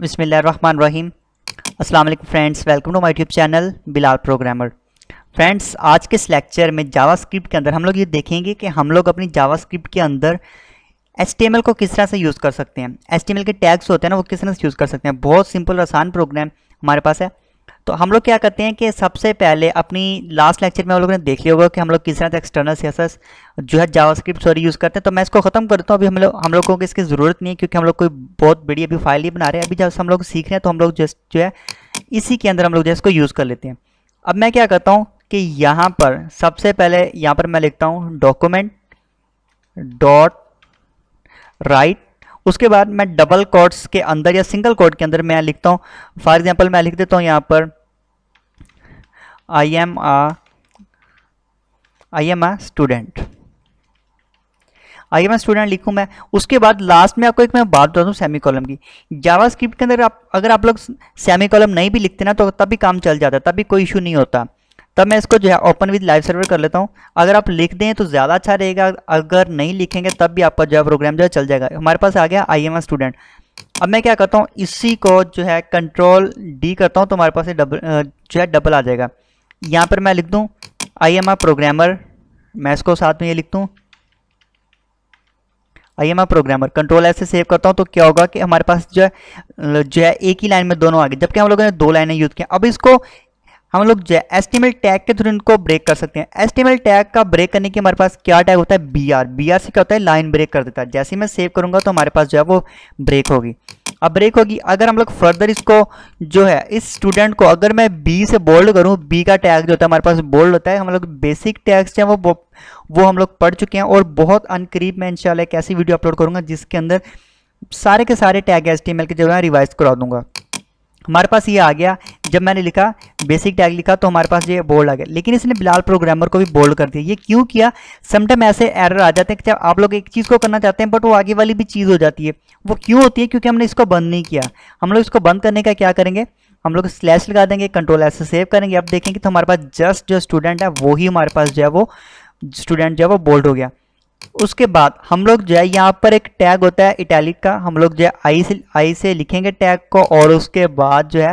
बिसमीम असल friends welcome to my YouTube channel Bilal programmer friends आज के इस लेक्चर में जावास्क्रिप्ट के अंदर हम लोग ये देखेंगे कि हम लोग अपनी जावास्क्रिप्ट के अंदर एच को किस तरह से यूज़ कर सकते हैं एच के टैग्स होते हैं ना वो किस तरह से यूज़ कर सकते हैं बहुत सिंपल और आसान प्रोग्राम हमारे पास है तो हम लोग क्या करते हैं कि सबसे पहले अपनी लास्ट लेक्चर में हम लोगों ने देख लिया होगा कि हम लोग किस तरह से एक्सटर्नल सेंसर्स जो है जावास्क्रिप्ट सॉरी यूज़ करते हैं तो मैं इसको खत्म करता हूँ अभी हम लोग हम लोगों को इसकी ज़रूरत नहीं है क्योंकि हम लोग कोई बहुत बड़ी अभी फाइल ही बना रहे हैं अभी जब हम लोग सीख रहे हैं तो हम लोग जस्ट जो है इसी के अंदर हम लोग जो है इसको यूज़ कर लेते हैं अब मैं क्या करता हूँ कि यहाँ पर सबसे पहले यहाँ पर मैं लिखता हूँ डॉक्यूमेंट डॉट राइट उसके बाद मैं डबल कोट्स के अंदर या सिंगल कोट के अंदर मैं लिखता हूँ फॉर एग्जाम्पल मैं लिख देता हूँ यहाँ पर I am a I am a student I am a student लिखूँ मैं उसके बाद लास्ट में आपको एक मैं बात बता दूँ सेमी कॉलम की जावा स्क्रिप्ट के अंदर आप अगर आप लोग सेमी कॉलम नहीं भी लिखते ना तो तब भी काम चल जाता है तब भी कोई इशू नहीं होता तब मैं इसको जो है ओपन विद लाइव सर्वर कर लेता हूँ अगर आप लिख दें तो ज़्यादा अच्छा रहेगा अगर नहीं लिखेंगे तब भी आपका जो है प्रोग्राम जो है चल जाएगा हमारे पास आ गया आई एम स्टूडेंट अब मैं क्या करता हूँ इसी को जो है कंट्रोल डी करता हूँ तो हमारे पास डबल जो है डबल आ जाएगा यहाँ पर मैं लिख दूँ आई एम आ प्रोग्रामर मैं इसको साथ में ये लिख दूँ I am a programmer control ऐसे सेव करता हूँ तो क्या होगा कि हमारे पास जो है जो है एक ही लाइन में दोनों आ गए जबकि हम लोगों ने दो लाइनें यूज़ किया अब इसको हम लोग एस्टिमेल टैग के थ्रू इनको ब्रेक कर सकते हैं एस्टिमेल टैग का ब्रेक करने के हमारे पास क्या टैग होता है बी आर बी आर से क्या होता है लाइन ब्रेक कर देता है जैसे मैं सेव करूंगा तो हमारे पास जो है वो ब्रेक होगी अब ब्रेक होगी अगर हम लोग फर्दर इसको जो है इस स्टूडेंट को अगर मैं बी से बोल्ड करूँ बी का टैग जो होता है हमारे पास बोल्ड होता है हम लोग बेसिक टैग्स जो है वो वो हम लोग पढ़ चुके हैं और बहुत अनकरीब मैं इंशाल्लाह एक ऐसी वीडियो अपलोड करूँगा जिसके अंदर सारे के सारे टैग एस के जो है रिवाइज करा दूंगा हमारे पास ये आ गया जब मैंने लिखा बेसिक टैग लिखा तो हमारे पास ये बोल्ड आ गया लेकिन इसने बिलाल प्रोग्रामर को भी बोल्ड कर दिया ये क्यों किया समटाइम ऐसे एरर आ जाते हैं कि जब आप लोग एक चीज़ को करना चाहते हैं बट वो आगे वाली भी चीज़ हो जाती है वो क्यों होती है क्योंकि हमने इसको बंद नहीं किया हम लोग इसको बंद करने का क्या करेंगे हम लोग स्लैश लगा देंगे कंट्रोल ऐसे सेव करेंगे अब देखेंगे तो हमारे पास जस्ट जो स्टूडेंट है वो ही हमारे पास जो है वो स्टूडेंट जो है वो बोल्ड हो गया उसके बाद हम लोग जो है यहाँ पर एक टैग होता है इटैलिक का हम लोग जो है आई से आई से लिखेंगे टैग को और उसके बाद जो है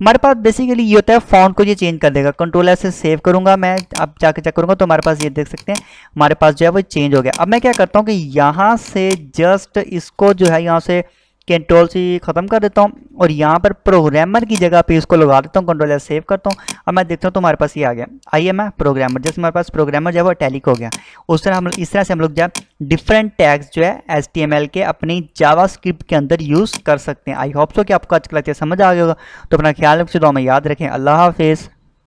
हमारे पास बेसिकली ये होता है फॉन्ट को ये चेंज कर देगा कंट्रोल से सेव करूँगा मैं अब जाके चेक करूँगा तो हमारे पास ये देख सकते हैं हमारे पास जो है वो चेंज हो गया अब मैं क्या करता हूँ कि यहाँ से जस्ट इसको जो है यहाँ से कंट्रोल से ख़त्म कर देता हूँ और यहाँ पर प्रोग्रामर की जगह पे इसको लगा देता हूँ कंट्रोल सेव करता हूँ अब मैं देखता हूँ तो हमारे पास ये आ गया आइए मैं प्रोग्रामर जैसे हमारे पास प्रोग्रामर जो है वो टैलिक हो गया उस तरह हम इस तरह से हम लोग जो है डिफरेंट टैग्स जो है एस के अपनी जावा के अंदर यूज़ कर सकते हैं आई होप सो कि आपको आज कल समझ आ गया होगा तो अपना ख्याल रखिए दो हमें याद रखें अल्लाह हाफिज़